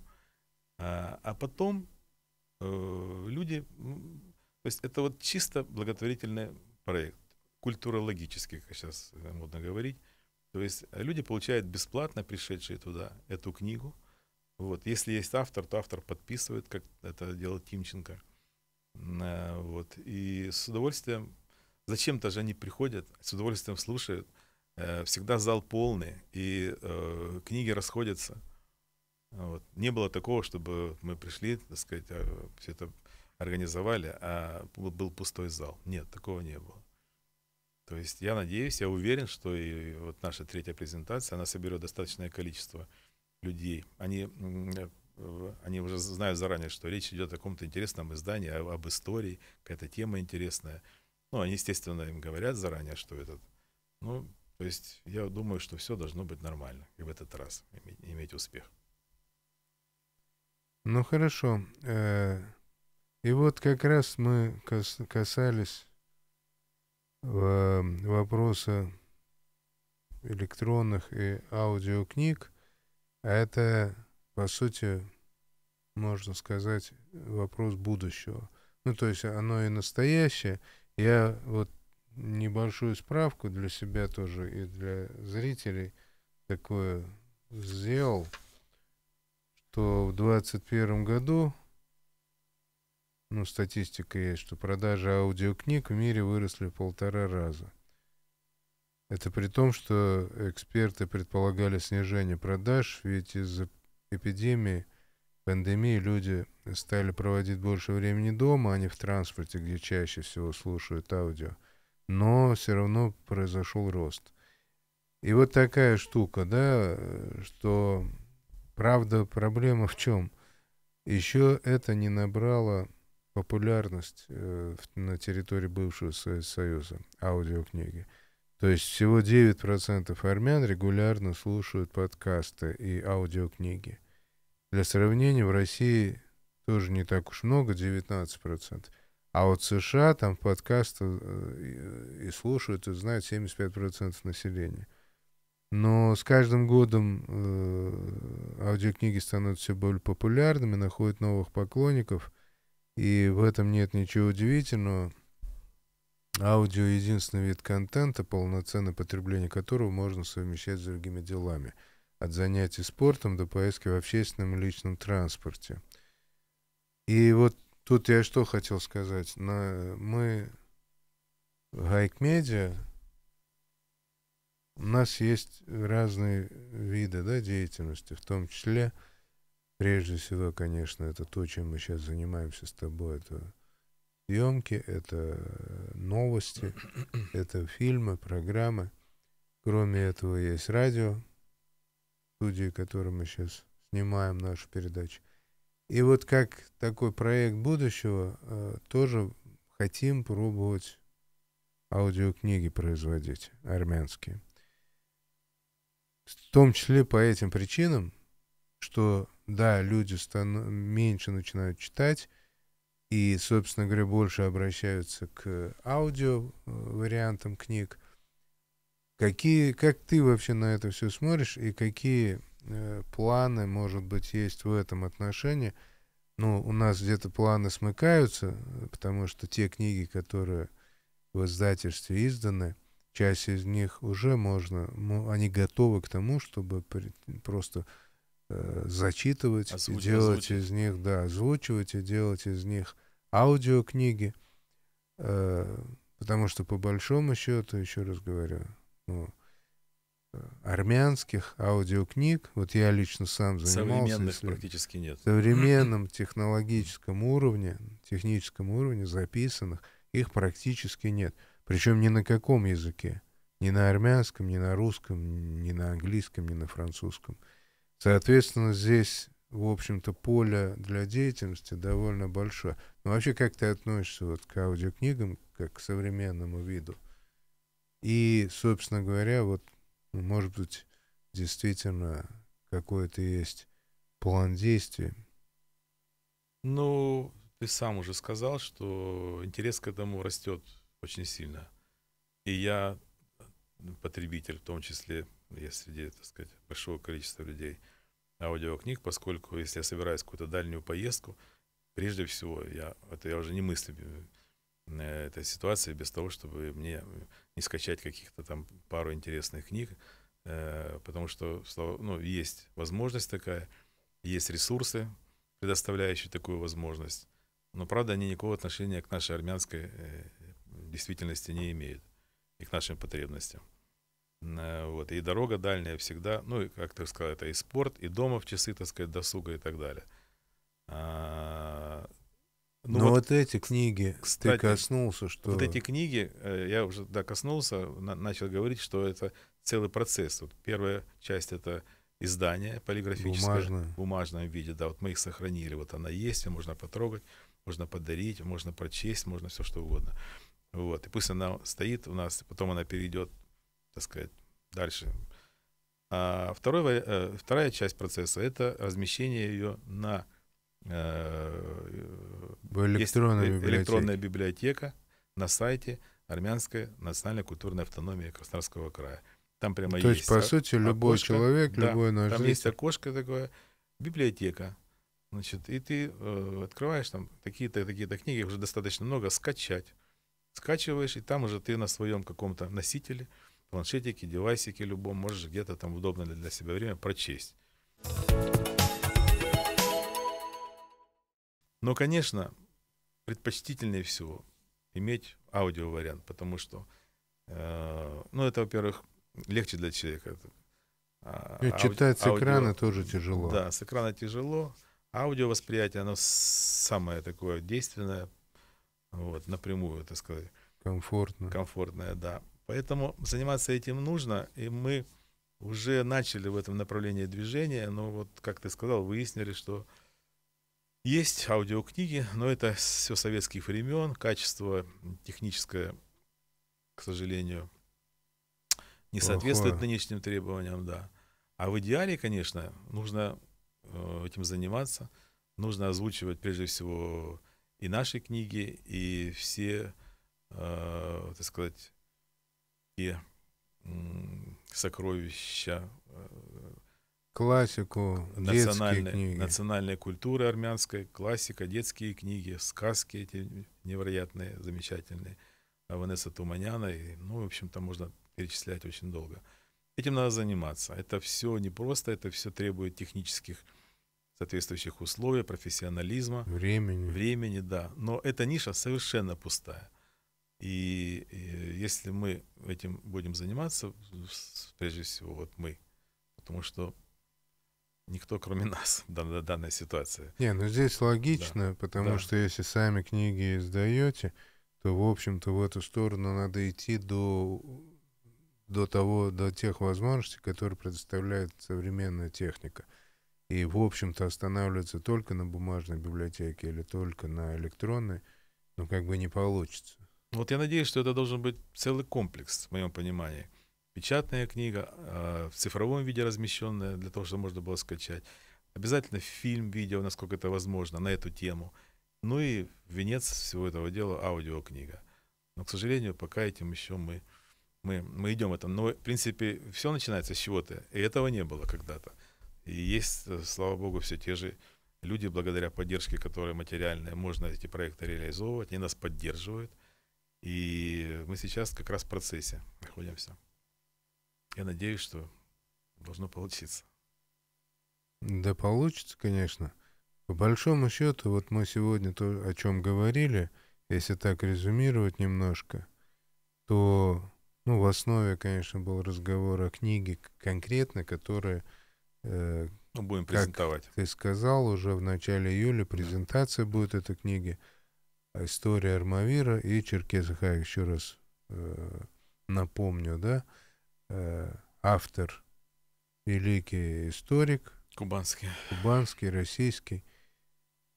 [SPEAKER 3] а, а потом э, люди... То есть это вот чисто благотворительный проект, культурологический, как сейчас э, модно говорить. То есть люди получают бесплатно пришедшие туда эту книгу. Вот. Если есть автор, то автор подписывает, как это делал Тимченко. Э, вот. И с удовольствием, зачем-то же они приходят, с удовольствием слушают. Э, всегда зал полный, и э, книги расходятся. Вот. Не было такого, чтобы мы пришли, так сказать, а, все это организовали, а был пустой зал. Нет, такого не было. То есть я надеюсь, я уверен, что и вот наша третья презентация, она соберет достаточное количество людей. Они они уже знают заранее, что речь идет о каком-то интересном издании, об истории, какая-то тема интересная. Ну, они, естественно, им говорят заранее, что этот. Ну, то есть я думаю, что все должно быть нормально и в этот раз иметь, иметь успех.
[SPEAKER 1] Ну хорошо. Э, и вот как раз мы касались эм, вопроса электронных и аудиокниг. А это по сути, можно сказать, вопрос будущего. Ну, то есть оно и настоящее. Я вот небольшую справку для себя тоже и для зрителей такое сделал, что в 2021 году, ну, статистика есть, что продажи аудиокниг в мире выросли в полтора раза. Это при том, что эксперты предполагали снижение продаж, ведь из-за эпидемии, пандемии люди стали проводить больше времени дома, а не в транспорте, где чаще всего слушают аудио. Но все равно произошел рост. И вот такая штука, да, что правда проблема в чем? Еще это не набрало популярность э, на территории бывшего Союза аудиокниги. То есть всего 9% армян регулярно слушают подкасты и аудиокниги. Для сравнения, в России тоже не так уж много, 19%. А вот в США там подкасты э, и слушают, и знают 75% населения. Но с каждым годом э, аудиокниги становятся все более популярными, находят новых поклонников, и в этом нет ничего удивительного. Аудио — единственный вид контента, полноценное потребление которого можно совмещать с другими делами, от занятий спортом до поездки в общественном и личном транспорте. И вот тут я что хотел сказать. На, мы Гайк Медиа, у нас есть разные виды да, деятельности, в том числе, прежде всего, конечно, это то, чем мы сейчас занимаемся с тобой, это съемки, это э, новости, [clears throat] это фильмы, программы. Кроме этого есть радио, студии, которой мы сейчас снимаем нашу передачу. И вот как такой проект будущего э, тоже хотим пробовать аудиокниги производить армянские. В том числе по этим причинам, что да, люди стану меньше начинают читать, и, собственно говоря, больше обращаются к аудио э, вариантам книг. Какие, как ты вообще на это все смотришь и какие э, планы, может быть, есть в этом отношении? Ну, у нас где-то планы смыкаются, э, потому что те книги, которые в издательстве изданы, часть из них уже можно, они готовы к тому, чтобы при, просто Э, зачитывать, Озвучить, и делать озвучить. из них, да, озвучивать и делать из них аудиокниги. Э, потому что по большому счету, еще раз говорю, ну, э, армянских аудиокниг, вот я лично сам занимался... Современных если, практически
[SPEAKER 3] нет. современном
[SPEAKER 1] технологическом уровне, техническом уровне записанных, их практически нет. Причем ни на каком языке. Ни на армянском, ни на русском, ни на английском, ни на французском. Соответственно, здесь, в общем-то, поле для деятельности довольно большое. Но вообще, как ты относишься вот к аудиокнигам, как к современному виду? И, собственно говоря, вот, ну, может быть, действительно какой-то есть план действий?
[SPEAKER 3] Ну, ты сам уже сказал, что интерес к этому растет очень сильно. И я, потребитель в том числе, есть среди, так сказать, большого количества людей аудиокниг, поскольку если я собираюсь в какую-то дальнюю поездку, прежде всего, я, это я уже не мыслю э, этой ситуации без того, чтобы мне не скачать каких-то там пару интересных книг, э, потому что ну, есть возможность такая, есть ресурсы, предоставляющие такую возможность, но, правда, они никакого отношения к нашей армянской э, действительности не имеют и к нашим потребностям. Э, вот, и дорога дальняя всегда, ну, и, как ты сказал, это и спорт, и дома в часы, так сказать, досуга и так далее. А, ну, Но вот, вот эти книги, кстати, ты коснулся, что... Вот эти книги, э, я уже, да, коснулся, на, начал говорить, что это целый процесс. Вот первая часть — это издание полиграфическое. Бумажное. В бумажном виде, да, вот мы их сохранили, вот она есть, ее можно потрогать, можно подарить, можно прочесть, можно все что угодно. Вот, и пусть она стоит у нас, потом она перейдет так сказать, дальше. А второй, э, вторая часть процесса — это размещение ее на э, электронной есть, библиотека. электронная библиотека на сайте Армянской национальной культурной автономии Краснодарского края. Там прямо То есть, есть по сути, окошко, любой человек, да, любой наш Там житель. есть окошко такое, библиотека. Значит, и ты э, открываешь там такие-то, такие-то книги, уже достаточно много, скачать. Скачиваешь, и там уже ты на своем каком-то носителе — планшетике, девайсике любом, можешь где-то там удобно для себя время прочесть. Но, конечно, предпочтительнее всего иметь аудиовариант, потому что, э, ну, это, во-первых, легче для человека. А, Ведь ауди, читать с аудио, экрана тоже тяжело. Да, с экрана тяжело. Аудиовосприятие, оно самое такое действенное, вот, напрямую, так сказать. Комфортно. Комфортное, да. Поэтому заниматься этим нужно, и мы уже начали в этом направлении движения, но вот, как ты сказал, выяснили, что есть аудиокниги, но это все советских времен, качество техническое, к сожалению, не Плохое. соответствует нынешним требованиям, да. А в идеале, конечно, нужно э, этим заниматься, нужно озвучивать прежде всего и наши книги, и все, э, так сказать, те сокровища э,
[SPEAKER 1] классику, национальной, книги.
[SPEAKER 3] национальной культуры армянской, классика, детские книги, сказки эти невероятные, замечательные. А Ванесса Туманяна, и, ну, в общем-то, можно перечислять очень долго. Этим надо заниматься. Это все не просто, это все требует технических соответствующих условий, профессионализма. Времени. Времени, да. Но эта ниша совершенно пустая. И, э, если мы этим будем заниматься, прежде всего, вот мы, потому что никто, кроме [laughs] нас, дан, данная ситуация.
[SPEAKER 1] Не, ну здесь логично, да. потому да. что если сами книги издаете, то, в общем-то, в эту сторону надо идти до, до того, до тех возможностей, которые предоставляет современная техника. И, в общем-то, останавливаться только на бумажной библиотеке или только на электронной, ну, как бы не
[SPEAKER 3] получится. Вот я надеюсь, что это должен быть целый комплекс, в моем понимании. Печатная книга, а, в цифровом виде размещенная, для того, чтобы можно было скачать. Обязательно фильм, видео, насколько это возможно, на эту тему. Ну и венец всего этого дела — аудиокнига. Но, к сожалению, пока этим еще мы, мы, мы идем в Но, в принципе, все начинается с чего-то. И этого не было когда-то. И есть, э, слава богу, все те же люди, благодаря поддержке, которые материальные, можно эти проекты реализовывать, они нас поддерживают — и мы сейчас как раз в процессе находимся. Я надеюсь, что должно получиться.
[SPEAKER 1] Да получится, конечно. По большому счету, вот мы сегодня то, о чем говорили, если так резюмировать немножко, то ну, в основе, конечно, был разговор о книге конкретно, которая... Э, ну, будем презентовать. Как ты сказал, уже в начале июля презентация да. будет этой книги. Э, история Армавира и Черкесаха, еще раз э, напомню, да, э, автор, великий историк. Кубанский. Кубанский, российский,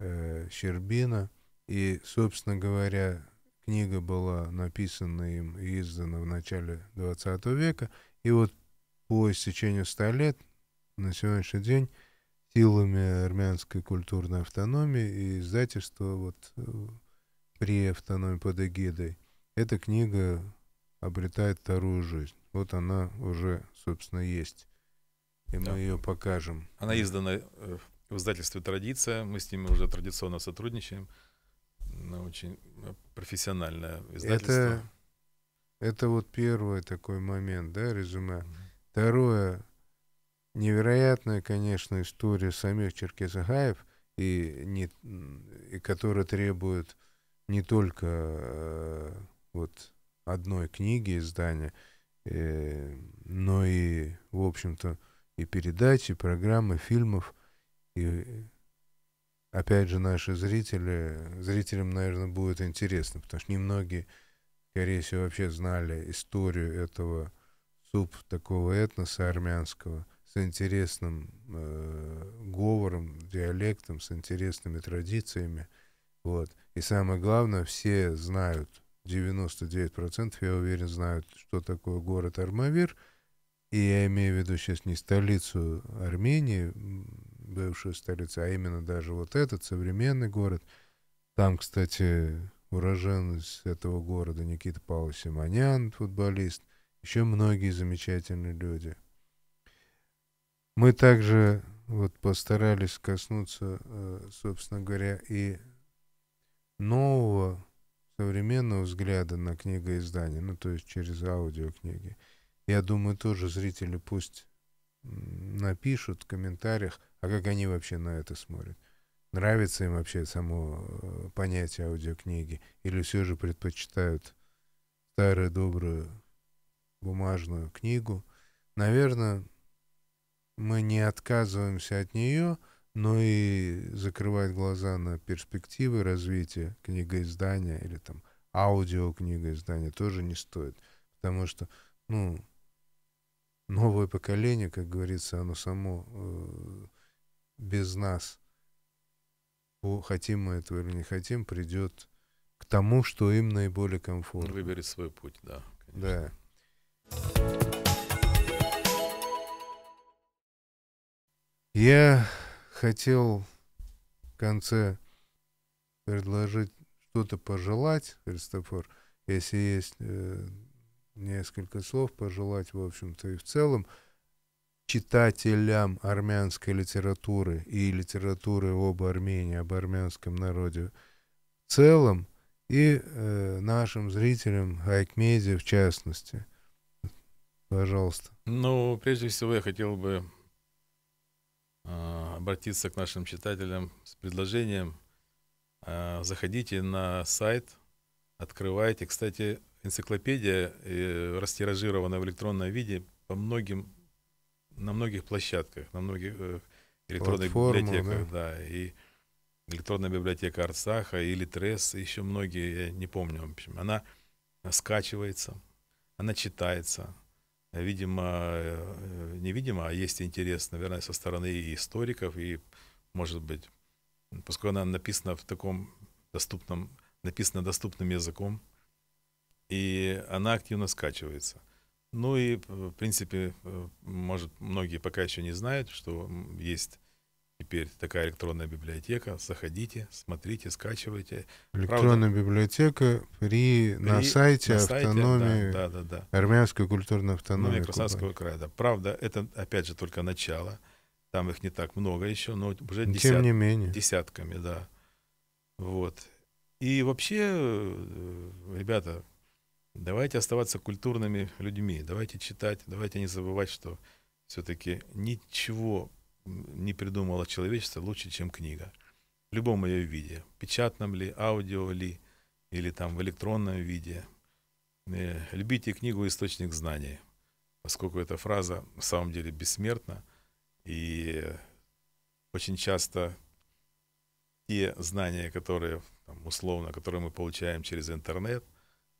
[SPEAKER 1] э, Щербина. И, собственно говоря, книга была написана им и издана в начале 20 века. И вот по истечению 100 лет, на сегодняшний день, силами армянской культурной автономии и издательства вот э, при автономии под эгидой, эта книга обретает вторую жизнь. Вот она уже, собственно, есть. И мы ее покажем. Она
[SPEAKER 3] издана э, в издательстве «Традиция». Мы с ними уже традиционно сотрудничаем. Она очень э, профессиональное издательство. Это,
[SPEAKER 1] это вот первый такой момент, да, резюме. mm Второе. Невероятная, конечно, история самих черкесагаев, и, не, и которая требует не только э, вот одной книги издания, э, но и, в общем-то, и передач, и программ, и фильмов. И, опять же, наши зрители, зрителям, наверное, будет интересно, потому что немногие, скорее всего, вообще знали историю этого суп такого этноса армянского с интересным э, говором, диалектом, с интересными традициями – вот. И самое главное, все знают, 99% я уверен, знают, что такое город Армавир. И я имею в виду сейчас не столицу Армении, бывшую столицу, а именно даже вот этот современный город. Там, кстати, уроженец этого города Никита Павлович Симонян, футболист, еще многие замечательные люди. Мы также вот постарались коснуться, э, собственно говоря, и нового современного взгляда на книгоиздание, ну, то есть через аудиокниги. Я думаю, тоже зрители пусть напишут в комментариях, а как они вообще на это смотрят. Нравится им вообще само э, понятие аудиокниги или все же предпочитают старую добрую бумажную книгу. Наверное, мы не отказываемся от нее — но и закрывает глаза на перспективы развития книгоиздания или там аудиокнигоиздания тоже не стоит. Потому что, ну, новое поколение, как говорится, оно само э, без нас, хотим мы этого или не хотим, придет к тому, что им наиболее комфортно.
[SPEAKER 3] Выберет свой путь, да.
[SPEAKER 1] Конечно. Да. Я хотел в конце предложить что-то пожелать, Христофор, если есть э, несколько слов, пожелать, в общем-то, и в целом читателям армянской литературы и литературы об Армении, об армянском народе в целом, и э, нашим зрителям Хайкмедиа в частности. Пожалуйста.
[SPEAKER 3] Ну, прежде всего, я хотел бы Э, обратиться к нашим читателям с предложением. Э, заходите на сайт, открывайте. Кстати, энциклопедия э, растиражирована в электронном виде по многим, на многих площадках, на многих электронных Платформу, библиотеках. Да. да, и электронная библиотека Арцаха или Трес, еще многие, я не помню, она скачивается, она читается, видимо, э, невидимо, а есть интерес, наверное, со стороны и историков, и, может быть, поскольку она написана в таком доступном, написана доступным языком, и она активно скачивается. Ну и, в принципе, э, может, многие пока еще не знают, что есть теперь такая электронная библиотека. Заходите, смотрите, скачивайте. Электронная Правда,
[SPEAKER 1] библиотека при, при на сайте на сайте, автономии да, да, да, да. армянской культурной автономии ну,
[SPEAKER 3] края. Да. Правда, это опять же только начало. Там их не так много еще, но уже Тем не менее. десятками, да. Вот. И вообще, э, ребята, давайте оставаться культурными людьми, давайте читать, давайте не забывать, что все-таки ничего не придумало человечество лучше, чем книга. В любом ее виде. Печатном ли, аудио ли, или там в электронном виде. Э, любите книгу «Источник знаний», поскольку эта фраза на самом деле бессмертна. И очень часто те знания, которые там, условно, которые мы получаем через интернет,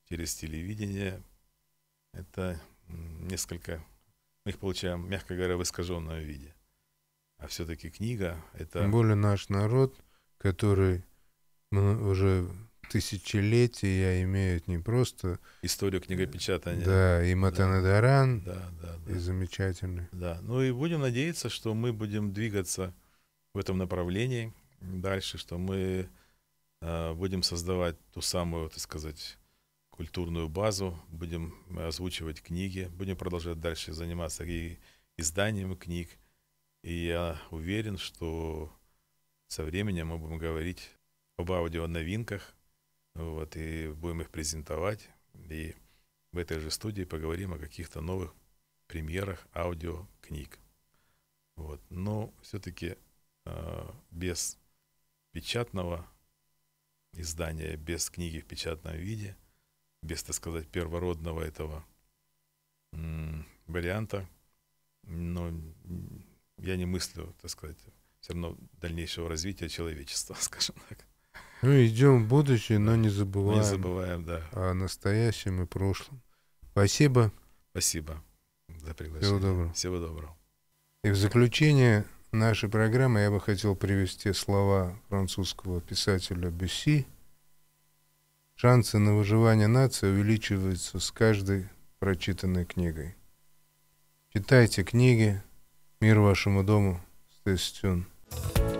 [SPEAKER 3] через телевидение, это несколько, мы их получаем, мягко говоря, в искаженном виде. А все-таки книга это... Тем более наш
[SPEAKER 1] народ, который уже тысячелетия имеют не просто...
[SPEAKER 3] Историю книгопечатания.
[SPEAKER 1] Да, и Матанадаран, да, да, да, и замечательный.
[SPEAKER 3] Да, ну и будем надеяться, что мы будем двигаться в этом направлении дальше, что мы э, будем создавать ту самую, так сказать, культурную базу, будем э, озвучивать книги, будем продолжать дальше заниматься и изданием книг, и я уверен, что со временем мы будем говорить об аудионовинках, вот, и будем их презентовать. И в этой же студии поговорим о каких-то новых премьерах аудиокниг. Вот. Но все-таки э, без печатного издания, без книги в печатном виде, без, так сказать, первородного этого варианта, но я не мыслю, так сказать, все равно дальнейшего развития человечества, [laughs] скажем так.
[SPEAKER 1] Ну, идем в будущее, но не забываем. Не
[SPEAKER 3] забываем, да. О настоящем и
[SPEAKER 1] прошлом. Спасибо.
[SPEAKER 3] Спасибо за приглашение. Всего
[SPEAKER 1] доброго. Всего доброго. И в заключение нашей программы я бы хотел привести слова французского писателя Бюсси. Шансы на выживание нации увеличиваются с каждой прочитанной книгой. Читайте книги,
[SPEAKER 4] Мир вашему дому, Стеситюн. Thank you